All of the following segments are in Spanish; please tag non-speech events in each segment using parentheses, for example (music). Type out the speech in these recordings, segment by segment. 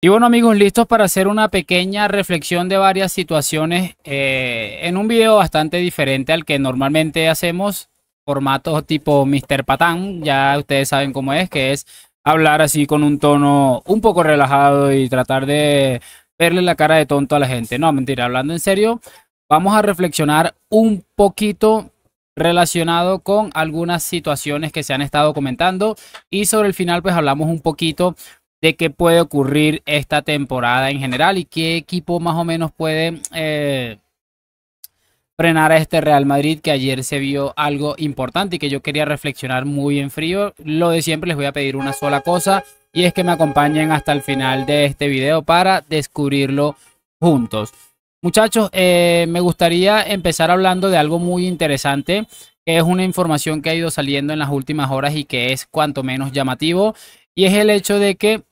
Y bueno amigos, listos para hacer una pequeña reflexión de varias situaciones eh, en un video bastante diferente al que normalmente hacemos, formato tipo Mr. Patán, ya ustedes saben cómo es, que es hablar así con un tono un poco relajado y tratar de verle la cara de tonto a la gente. No, mentira, hablando en serio, vamos a reflexionar un poquito relacionado con algunas situaciones que se han estado comentando y sobre el final pues hablamos un poquito de qué puede ocurrir esta temporada en general y qué equipo más o menos puede eh, frenar a este Real Madrid que ayer se vio algo importante y que yo quería reflexionar muy en frío. Lo de siempre les voy a pedir una sola cosa y es que me acompañen hasta el final de este video para descubrirlo juntos. Muchachos, eh, me gustaría empezar hablando de algo muy interesante que es una información que ha ido saliendo en las últimas horas y que es cuanto menos llamativo. Y es el hecho de que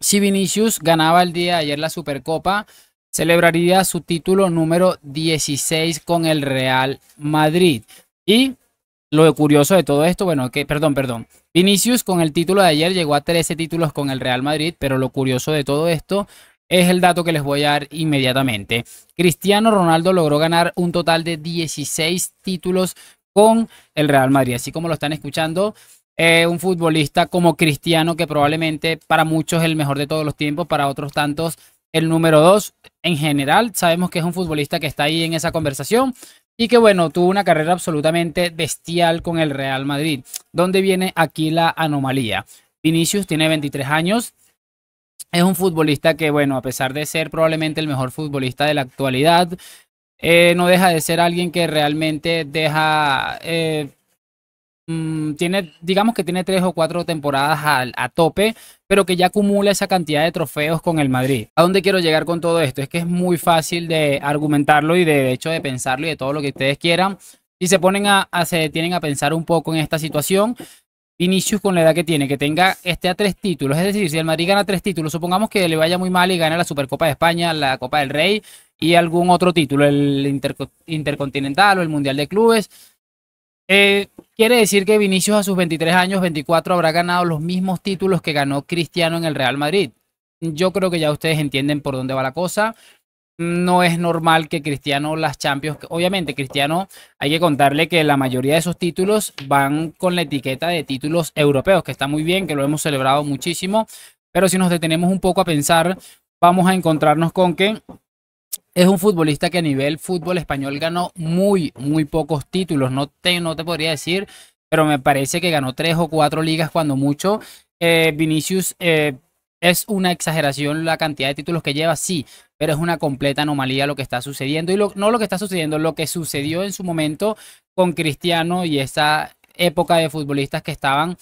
si Vinicius ganaba el día de ayer la Supercopa, celebraría su título número 16 con el Real Madrid. Y lo curioso de todo esto, bueno, que, perdón, perdón. Vinicius con el título de ayer llegó a 13 títulos con el Real Madrid, pero lo curioso de todo esto es el dato que les voy a dar inmediatamente. Cristiano Ronaldo logró ganar un total de 16 títulos con el Real Madrid. Así como lo están escuchando, eh, un futbolista como Cristiano, que probablemente para muchos es el mejor de todos los tiempos, para otros tantos el número dos. En general, sabemos que es un futbolista que está ahí en esa conversación y que, bueno, tuvo una carrera absolutamente bestial con el Real Madrid. ¿Dónde viene aquí la anomalía? Vinicius tiene 23 años. Es un futbolista que, bueno, a pesar de ser probablemente el mejor futbolista de la actualidad, eh, no deja de ser alguien que realmente deja eh, Mm, tiene, digamos que tiene tres o cuatro temporadas a tope, pero que ya acumula esa cantidad de trofeos con el Madrid. ¿A dónde quiero llegar con todo esto? Es que es muy fácil de argumentarlo y de, hecho de pensarlo y de todo lo que ustedes quieran. Y se ponen a, se tienen a pensar un poco en esta situación. Inicios con la edad que tiene, que tenga este a tres títulos, es decir, si el Madrid gana tres títulos, supongamos que le vaya muy mal y gana la Supercopa de España, la Copa del Rey y algún otro título, el Intercontinental o el Mundial de Clubes, eh, quiere decir que Vinicius a sus 23 años, 24, habrá ganado los mismos títulos que ganó Cristiano en el Real Madrid. Yo creo que ya ustedes entienden por dónde va la cosa. No es normal que Cristiano las Champions, obviamente Cristiano, hay que contarle que la mayoría de esos títulos van con la etiqueta de títulos europeos, que está muy bien, que lo hemos celebrado muchísimo, pero si nos detenemos un poco a pensar, vamos a encontrarnos con que es un futbolista que a nivel fútbol español ganó muy, muy pocos títulos. No te, no te podría decir, pero me parece que ganó tres o cuatro ligas cuando mucho. Eh, Vinicius eh, es una exageración la cantidad de títulos que lleva, sí, pero es una completa anomalía lo que está sucediendo. Y no lo que está sucediendo, lo que sucedió en su momento con Cristiano y esa época de futbolistas que estaban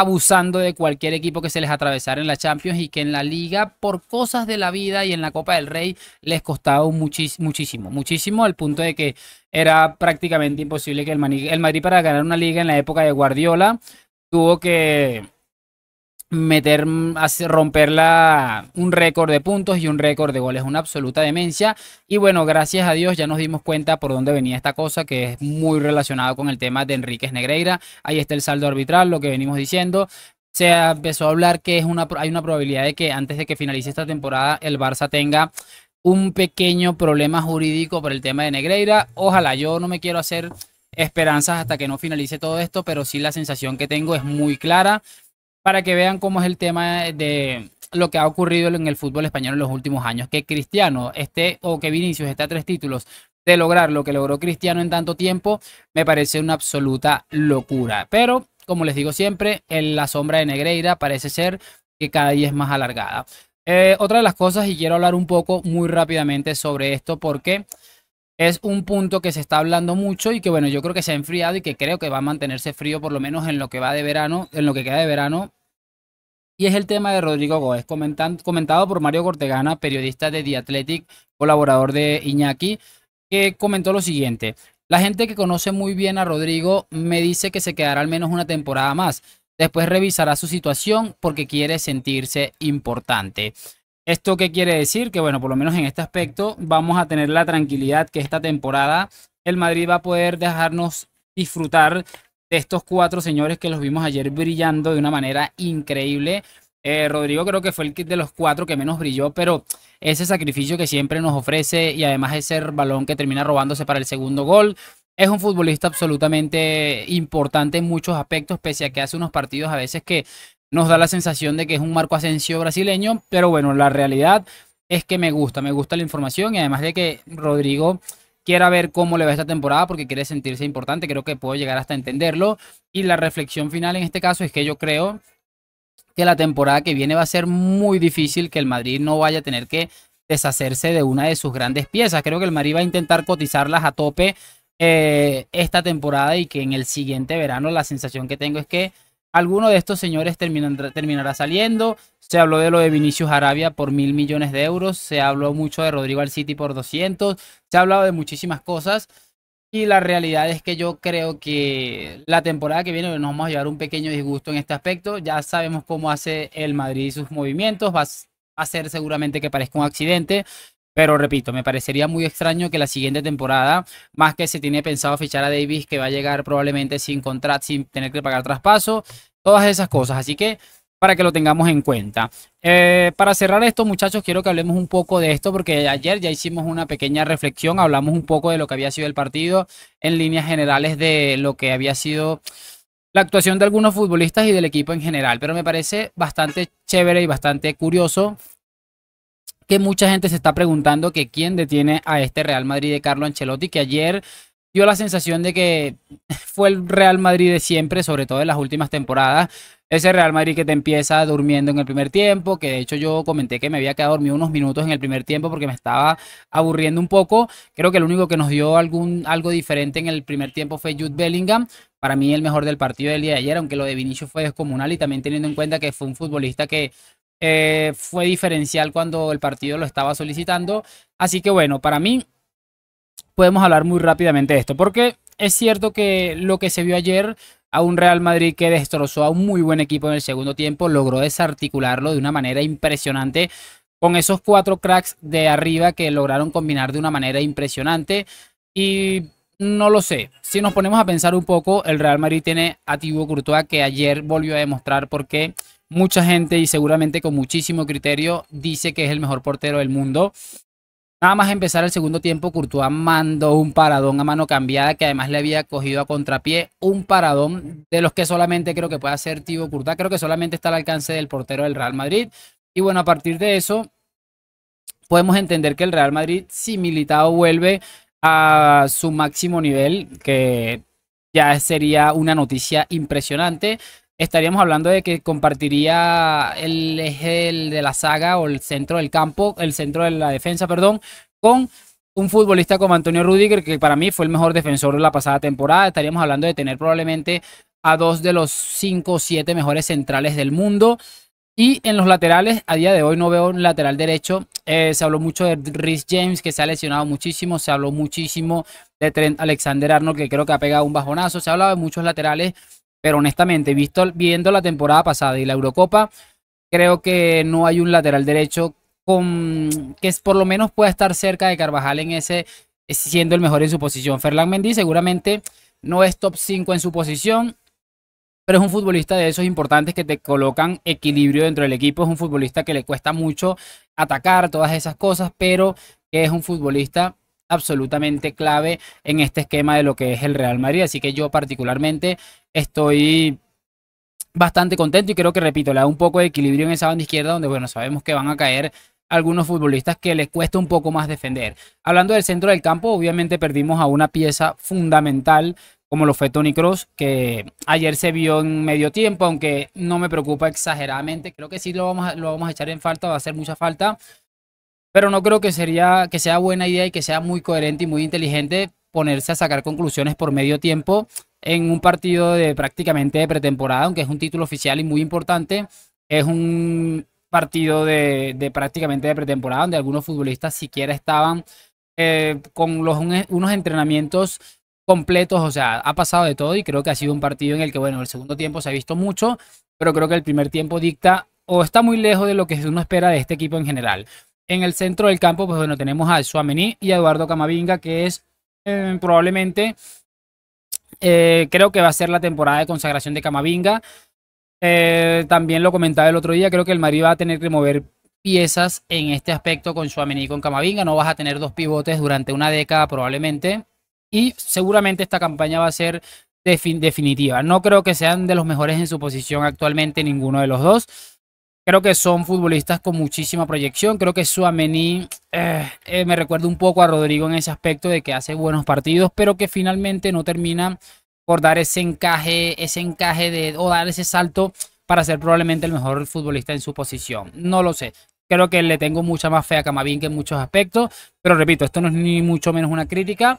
abusando de cualquier equipo que se les atravesara en la Champions y que en la liga por cosas de la vida y en la Copa del Rey les costaba muchísimo, muchísimo al punto de que era prácticamente imposible que el, el Madrid para ganar una liga en la época de Guardiola tuvo que meter, mm, romper un récord de puntos y un récord de goles, una absoluta demencia. Y bueno, gracias a Dios ya nos dimos cuenta por dónde venía esta cosa que es muy relacionado con el tema de Enríquez Negreira. Ahí está el saldo arbitral, lo que venimos diciendo. Se empezó a hablar que es una, hay una probabilidad de que antes de que finalice esta temporada el Barça tenga un pequeño problema jurídico por el tema de Negreira. Ojalá, yo no me quiero hacer esperanzas hasta que no finalice todo esto, pero sí la sensación que tengo es muy clara para que vean cómo es el tema de lo que ha ocurrido en el fútbol español en los últimos años. Que Cristiano esté o que Vinicius esté a tres títulos de lograr lo que logró Cristiano en tanto tiempo, me parece una absoluta locura. Pero, como les digo siempre, en la sombra de Negreira parece ser que cada día es más alargada. Eh, otra de las cosas, y quiero hablar un poco muy rápidamente sobre esto, porque es un punto que se está hablando mucho y que bueno, yo creo que se ha enfriado y que creo que va a mantenerse frío por lo menos en lo que va de verano, en lo que queda de verano y es el tema de Rodrigo Gómez comentado por Mario Cortegana, periodista de The Athletic, colaborador de Iñaki, que comentó lo siguiente. La gente que conoce muy bien a Rodrigo me dice que se quedará al menos una temporada más. Después revisará su situación porque quiere sentirse importante. ¿Esto qué quiere decir? Que bueno, por lo menos en este aspecto vamos a tener la tranquilidad que esta temporada el Madrid va a poder dejarnos disfrutar de estos cuatro señores que los vimos ayer brillando de una manera increíble. Eh, Rodrigo creo que fue el de los cuatro que menos brilló, pero ese sacrificio que siempre nos ofrece y además ese balón que termina robándose para el segundo gol. Es un futbolista absolutamente importante en muchos aspectos, pese a que hace unos partidos a veces que nos da la sensación de que es un Marco Asensio brasileño, pero bueno, la realidad es que me gusta, me gusta la información y además de que Rodrigo Quiero ver cómo le va esta temporada porque quiere sentirse importante, creo que puedo llegar hasta entenderlo. Y la reflexión final en este caso es que yo creo que la temporada que viene va a ser muy difícil que el Madrid no vaya a tener que deshacerse de una de sus grandes piezas. Creo que el Madrid va a intentar cotizarlas a tope eh, esta temporada y que en el siguiente verano la sensación que tengo es que alguno de estos señores terminará saliendo. Se habló de lo de Vinicius Arabia por mil millones de euros. Se habló mucho de Rodrigo Al City por 200. Se ha hablado de muchísimas cosas. Y la realidad es que yo creo que la temporada que viene nos vamos a llevar un pequeño disgusto en este aspecto. Ya sabemos cómo hace el Madrid y sus movimientos. Va a ser seguramente que parezca un accidente. Pero repito, me parecería muy extraño que la siguiente temporada, más que se tiene pensado fichar a Davis, que va a llegar probablemente sin contrato, sin tener que pagar traspaso, todas esas cosas. Así que para que lo tengamos en cuenta. Eh, para cerrar esto, muchachos, quiero que hablemos un poco de esto, porque ayer ya hicimos una pequeña reflexión, hablamos un poco de lo que había sido el partido, en líneas generales de lo que había sido la actuación de algunos futbolistas y del equipo en general, pero me parece bastante chévere y bastante curioso que mucha gente se está preguntando que quién detiene a este Real Madrid de Carlo Ancelotti, que ayer dio la sensación de que (laughs) fue el Real Madrid de siempre, sobre todo en las últimas temporadas, ese Real Madrid que te empieza durmiendo en el primer tiempo, que de hecho yo comenté que me había quedado dormido unos minutos en el primer tiempo porque me estaba aburriendo un poco. Creo que el único que nos dio algún, algo diferente en el primer tiempo fue Jude Bellingham. Para mí el mejor del partido del día de ayer, aunque lo de Vinicius fue descomunal y también teniendo en cuenta que fue un futbolista que eh, fue diferencial cuando el partido lo estaba solicitando. Así que bueno, para mí podemos hablar muy rápidamente de esto, porque es cierto que lo que se vio ayer a un Real Madrid que destrozó a un muy buen equipo en el segundo tiempo, logró desarticularlo de una manera impresionante con esos cuatro cracks de arriba que lograron combinar de una manera impresionante y no lo sé. Si nos ponemos a pensar un poco, el Real Madrid tiene a Thibaut Courtois que ayer volvió a demostrar por qué mucha gente y seguramente con muchísimo criterio dice que es el mejor portero del mundo. Nada más empezar el segundo tiempo, Courtois mandó un paradón a mano cambiada que además le había cogido a contrapié. Un paradón de los que solamente creo que puede hacer Tío Courtois. Creo que solamente está al alcance del portero del Real Madrid. Y bueno, a partir de eso, podemos entender que el Real Madrid, si Militado vuelve a su máximo nivel, que ya sería una noticia impresionante estaríamos hablando de que compartiría el eje de la saga o el centro del campo, el centro de la defensa, perdón, con un futbolista como Antonio Rudiger, que para mí fue el mejor defensor de la pasada temporada. Estaríamos hablando de tener probablemente a dos de los cinco o siete mejores centrales del mundo. Y en los laterales, a día de hoy no veo un lateral derecho. Eh, se habló mucho de Rhys James, que se ha lesionado muchísimo. Se habló muchísimo de Trent Alexander Arnold, que creo que ha pegado un bajonazo. Se ha hablado de muchos laterales pero honestamente, visto, viendo la temporada pasada y la Eurocopa, creo que no hay un lateral derecho con, que por lo menos pueda estar cerca de Carvajal en ese, siendo el mejor en su posición. Ferland Mendy seguramente no es top 5 en su posición, pero es un futbolista de esos importantes que te colocan equilibrio dentro del equipo. Es un futbolista que le cuesta mucho atacar todas esas cosas, pero es un futbolista absolutamente clave en este esquema de lo que es el Real Madrid. Así que yo particularmente estoy bastante contento y creo que, repito, le da un poco de equilibrio en esa banda izquierda donde, bueno, sabemos que van a caer algunos futbolistas que les cuesta un poco más defender. Hablando del centro del campo, obviamente perdimos a una pieza fundamental como lo fue Tony Cross, que ayer se vio en medio tiempo, aunque no me preocupa exageradamente. Creo que sí lo vamos a, lo vamos a echar en falta, va a hacer mucha falta pero no creo que, sería, que sea buena idea y que sea muy coherente y muy inteligente ponerse a sacar conclusiones por medio tiempo en un partido de prácticamente de pretemporada, aunque es un título oficial y muy importante, es un partido de, prácticamente de pretemporada, donde algunos futbolistas siquiera estaban eh, con los, e, unos entrenamientos completos, o sea, ha pasado de todo y creo que ha sido un partido en el que, bueno, el segundo tiempo se ha visto mucho, pero creo que el primer tiempo dicta o está muy lejos de lo que uno espera de este equipo en general. En el centro del campo, pues bueno, tenemos a Suameni y a Eduardo Camavinga, que es eh, probablemente, eh, creo que va a ser la temporada de consagración de Camavinga. Eh, también lo comentaba el otro día, creo que el Madrid va a tener que mover piezas en este aspecto con Suamení y con Camavinga. No vas a tener dos pivotes durante una década probablemente. Y seguramente esta campaña va a ser definitiva. No creo que sean de los mejores en su posición actualmente ninguno de los dos. Creo que son futbolistas con muchísima proyección. Creo que Suamení eh, eh, me recuerda un poco a Rodrigo en ese aspecto de que hace buenos partidos, pero que finalmente no termina por dar ese encaje, ese encaje de, o dar ese salto para ser probablemente el mejor futbolista en su posición. No lo sé. Creo que le tengo mucha más fe a que en muchos aspectos, pero repito, esto no es ni mucho menos una crítica.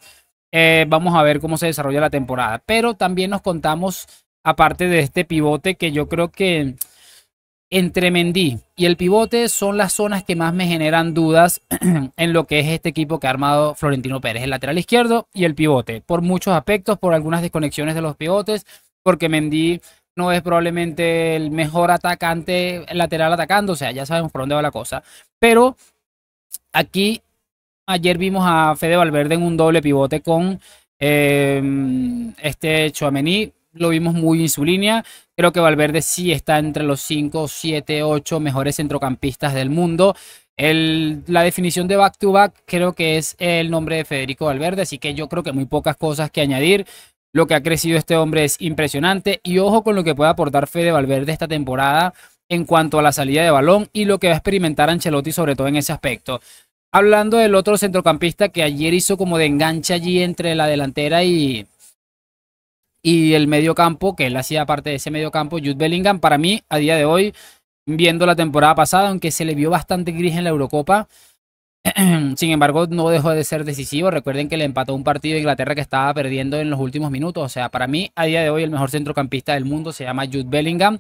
Eh, vamos a ver cómo se desarrolla la temporada. Pero también nos contamos, aparte de este pivote, que yo creo que entre Mendy y el pivote son las zonas que más me generan dudas (clears throat) en lo que es este equipo que ha armado Florentino Pérez, el lateral izquierdo y el pivote, por muchos aspectos, por algunas desconexiones de los pivotes, porque Mendy no es probablemente el mejor atacante lateral atacando, o sea, ya sabemos por dónde va la cosa, pero aquí ayer vimos a Fede Valverde en un doble pivote con eh, este Chouameni lo vimos muy en su línea. Creo que Valverde sí está entre los 5, 7, 8 mejores centrocampistas del mundo. El, la definición de back to back creo que es el nombre de Federico Valverde, así que yo creo que muy pocas cosas que añadir. Lo que ha crecido este hombre es impresionante y ojo con lo que puede aportar Fede Valverde esta temporada en cuanto a la salida de balón y lo que va a experimentar Ancelotti sobre todo en ese aspecto. Hablando del otro centrocampista que ayer hizo como de enganche allí entre la delantera y, y el medio campo, que él hacía parte de ese medio campo, Jude Bellingham, para mí, a día de hoy, viendo la temporada pasada, aunque se le vio bastante gris en la Eurocopa, (clears throat) sin embargo, no dejó de ser decisivo. Recuerden que le empató un partido de Inglaterra que estaba perdiendo en los últimos minutos. O sea, para mí, a día de hoy, el mejor centrocampista del mundo se llama Jude Bellingham.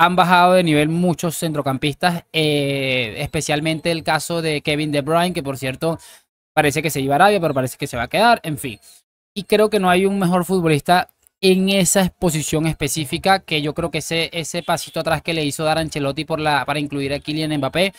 Han bajado de nivel muchos centrocampistas, eh, especialmente el caso de Kevin De Bruyne, que por cierto parece que se iba a Arabia, pero parece que se va a quedar, en fin. Y creo que no hay un mejor futbolista en esa exposición específica que yo creo que ese, ese pasito atrás que le hizo dar Ancelotti por la, para incluir a Kylian Mbappé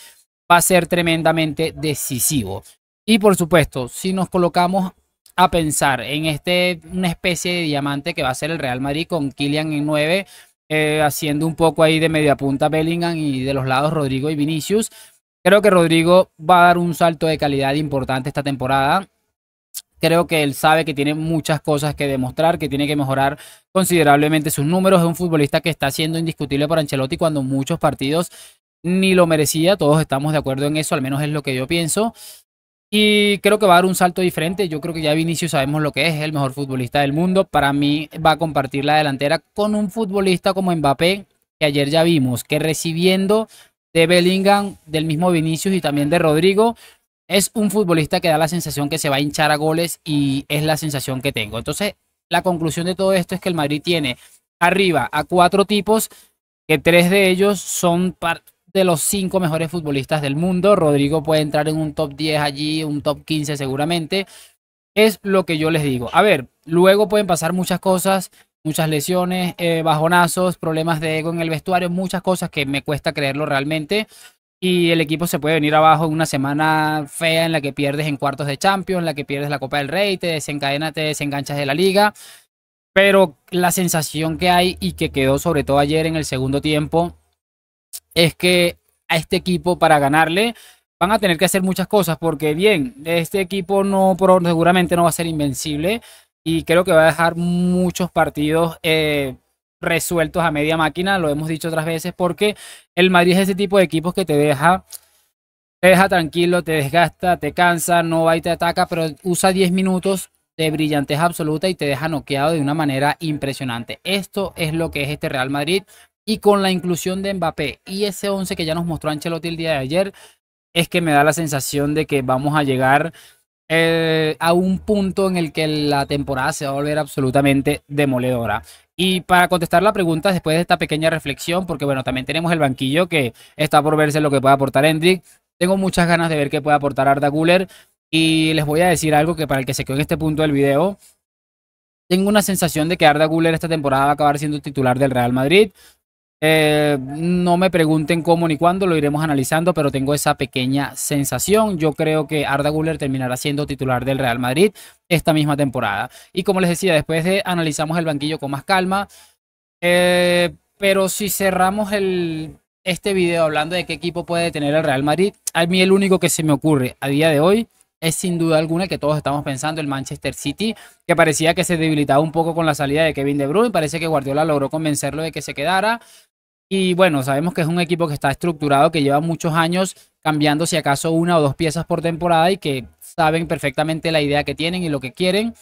va a ser tremendamente decisivo. Y por supuesto, si nos colocamos a pensar en este, una especie de diamante que va a ser el Real Madrid con Kylian en 9, eh, haciendo un poco ahí de media punta Bellingham y de los lados Rodrigo y Vinicius. Creo que Rodrigo va a dar un salto de calidad importante esta temporada creo que él sabe que tiene muchas cosas que demostrar, que tiene que mejorar considerablemente sus números. Es un futbolista que está siendo indiscutible para Ancelotti cuando muchos partidos ni lo merecía. Todos estamos de acuerdo en eso, al menos es lo que yo pienso. Y creo que va a dar un salto diferente. Yo creo que ya Vinicius sabemos lo que es, es el mejor futbolista del mundo. Para mí va a compartir la delantera con un futbolista como Mbappé, que ayer ya vimos, que recibiendo de Bellingham, del mismo Vinicius y también de Rodrigo, es un futbolista que da la sensación que se va a hinchar a goles y es la sensación que tengo. Entonces, la conclusión de todo esto es que el Madrid tiene arriba a cuatro tipos, que tres de ellos son de los cinco mejores futbolistas del mundo. Rodrigo puede entrar en un top 10 allí, un top 15 seguramente. Es lo que yo les digo. A ver, luego pueden pasar muchas cosas, muchas lesiones, eh, bajonazos, problemas de ego en el vestuario, muchas cosas que me cuesta creerlo realmente y el equipo se puede venir abajo en una semana fea en la que pierdes en cuartos de Champions, en la que pierdes la Copa del Rey, te desencadenas, te desenganchas de la liga. Pero la sensación que hay y que quedó sobre todo ayer en el segundo tiempo es que a este equipo para ganarle van a tener que hacer muchas cosas porque bien, este equipo no seguramente no va a ser invencible y creo que va a dejar muchos partidos eh, resueltos a media máquina, lo hemos dicho otras veces, porque el Madrid es ese tipo de equipos que te deja, deja tranquilo, te desgasta, te cansa, no va y te ataca, pero usa 10 minutos de brillantez absoluta y te deja noqueado de una manera impresionante. Esto es lo que es este Real Madrid y con la inclusión de Mbappé y ese 11 que ya nos mostró Ancelotti el día de ayer, es que me da la sensación de que vamos a llegar eh, a un punto en el que la temporada se va a volver absolutamente demoledora. Y para contestar la pregunta, después de esta pequeña reflexión, porque bueno, también tenemos el banquillo que está por verse lo que puede aportar Hendrik, Tengo muchas ganas de ver qué puede aportar Arda Guller. Y les voy a decir algo que para el que se quedó en este punto del video, tengo una sensación de que Arda Guller esta temporada va a acabar siendo titular del Real Madrid. Eh, no me pregunten cómo ni cuándo, lo iremos analizando, pero tengo esa pequeña sensación. Yo creo que Arda Guller terminará siendo titular del Real Madrid esta misma temporada. Y como les decía, después de analizamos el banquillo con más calma. Eh, pero si cerramos este video hablando de qué equipo puede tener el Real Madrid, a mí el único que se me ocurre a día de hoy es sin duda alguna el que todos estamos pensando, el Manchester City, que parecía que se debilitaba un poco con la salida de Kevin De Bruyne, parece que Guardiola logró convencerlo de que se quedara. Y bueno, sabemos que es un equipo que está estructurado, que lleva muchos años cambiando si acaso una o dos piezas por temporada y que saben perfectamente la idea que tienen y lo que quieren.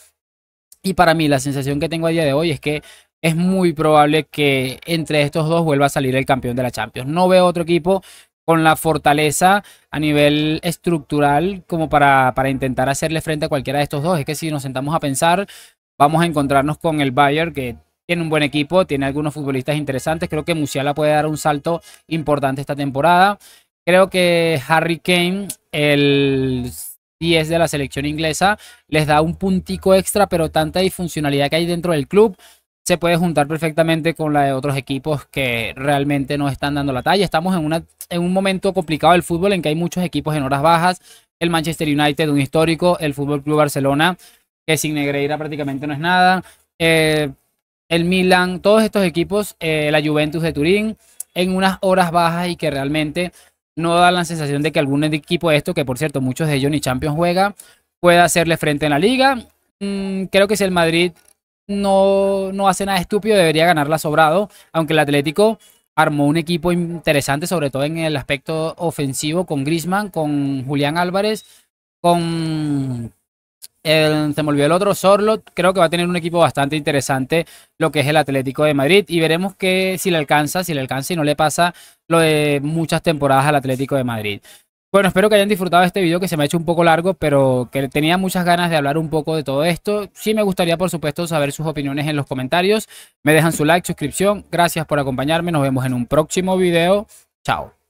Y para mí la sensación que tengo a día de hoy es que es muy probable que entre estos dos vuelva a salir el campeón de la Champions. No veo otro equipo con la fortaleza a nivel estructural como para, intentar hacerle frente a cualquiera de estos dos. Es que si nos sentamos a pensar, vamos a encontrarnos con el Bayern que tiene un buen equipo, tiene algunos futbolistas interesantes. Creo que Musiala puede dar un salto importante esta temporada. Creo que Harry Kane, el 10 de la selección inglesa, les da un puntico extra, pero tanta disfuncionalidad que hay dentro del club se puede juntar perfectamente con la de otros equipos que realmente no están dando la talla. Estamos en, una, en un momento complicado del fútbol en que hay muchos equipos en horas bajas. El Manchester United, un histórico, el Fútbol Club Barcelona, que sin Negreira prácticamente no es nada. Eh, el Milan, todos estos equipos, eh, la Juventus de Turín, en unas horas bajas y que realmente no da la sensación de que algún equipo de esto, que por cierto muchos de ellos ni Champions juega, pueda hacerle frente en la liga. Mm, creo que si el Madrid no, no hace nada estúpido, debería ganarla sobrado, aunque el Atlético armó un equipo interesante, sobre todo en el aspecto ofensivo, con Grisman, con Julián Álvarez, con... se me olvidó el otro, Sorlo, Creo que va a tener un equipo bastante interesante lo que es el Atlético de Madrid. Y veremos que si le alcanza, si le alcanza y no le pasa lo de muchas temporadas al Atlético de Madrid. Bueno, espero que hayan disfrutado este video que se me ha hecho un poco largo, pero que tenía muchas ganas de hablar un poco de todo esto. Sí me gustaría, por supuesto, saber sus opiniones en los comentarios. Me dejan su like, suscripción. Gracias por acompañarme. Nos vemos en un próximo video. Chao.